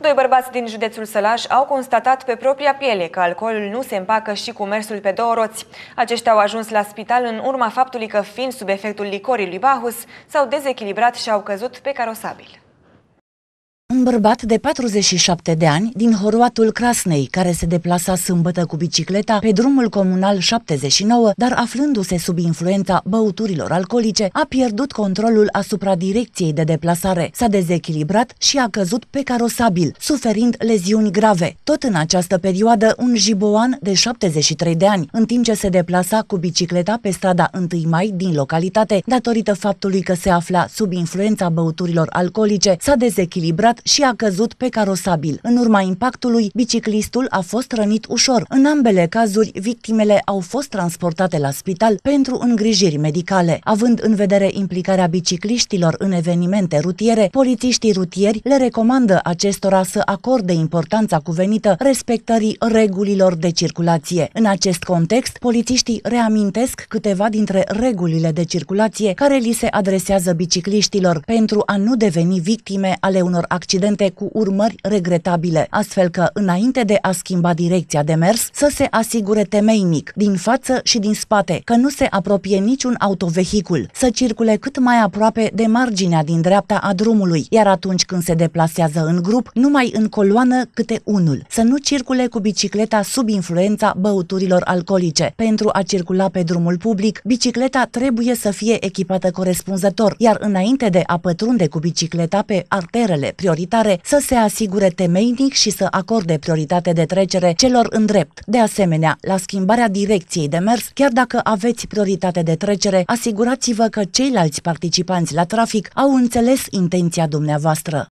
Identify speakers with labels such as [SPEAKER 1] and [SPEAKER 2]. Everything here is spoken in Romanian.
[SPEAKER 1] Doi bărbați din județul Sălaș au constatat pe propria piele că alcoolul nu se împacă și cu mersul pe două roți. Aceștia au ajuns la spital în urma faptului că, fiind sub efectul licorii lui Bahus, s-au dezechilibrat și au căzut pe carosabil.
[SPEAKER 2] Un bărbat de 47 de ani din Horoatul Crasnei, care se deplasa sâmbătă cu bicicleta pe drumul comunal 79, dar aflându-se sub influența băuturilor alcoolice, a pierdut controlul asupra direcției de deplasare, s-a dezechilibrat și a căzut pe carosabil, suferind leziuni grave. Tot în această perioadă, un jiboan de 73 de ani, în timp ce se deplasa cu bicicleta pe strada 1 Mai din localitate, datorită faptului că se afla sub influența băuturilor alcoolice, s-a dezechilibrat blocat și a căzut pe carosabil. În urma impactului, biciclistul a fost rănit ușor. În ambele cazuri, victimele au fost transportate la spital pentru îngrijiri medicale. Având în vedere implicarea bicicliștilor în evenimente rutiere, polițiștii rutieri le recomandă acestora să acorde importanța cuvenită respectării regulilor de circulație. În acest context, polițiștii reamintesc câteva dintre regulile de circulație care li se adresează bicicliștilor pentru a nu deveni victime ale unor accidente accidente cu urmări regretabile, astfel că, înainte de a schimba direcția de mers, să se asigure temeinic, din față și din spate, că nu se apropie niciun autovehicul, să circule cât mai aproape de marginea din dreapta a drumului, iar atunci când se deplasează în grup, numai în coloană câte unul, să nu circule cu bicicleta sub influența băuturilor alcoolice. Pentru a circula pe drumul public, bicicleta trebuie să fie echipată corespunzător, iar înainte de a pătrunde cu bicicleta pe arterele prioritare, prioritare să se asigure temeinic și să acorde prioritate de trecere celor în drept. De asemenea, la schimbarea direcției de mers, chiar dacă aveți prioritate de trecere, asigurați-vă că ceilalți participanți la trafic au înțeles intenția dumneavoastră.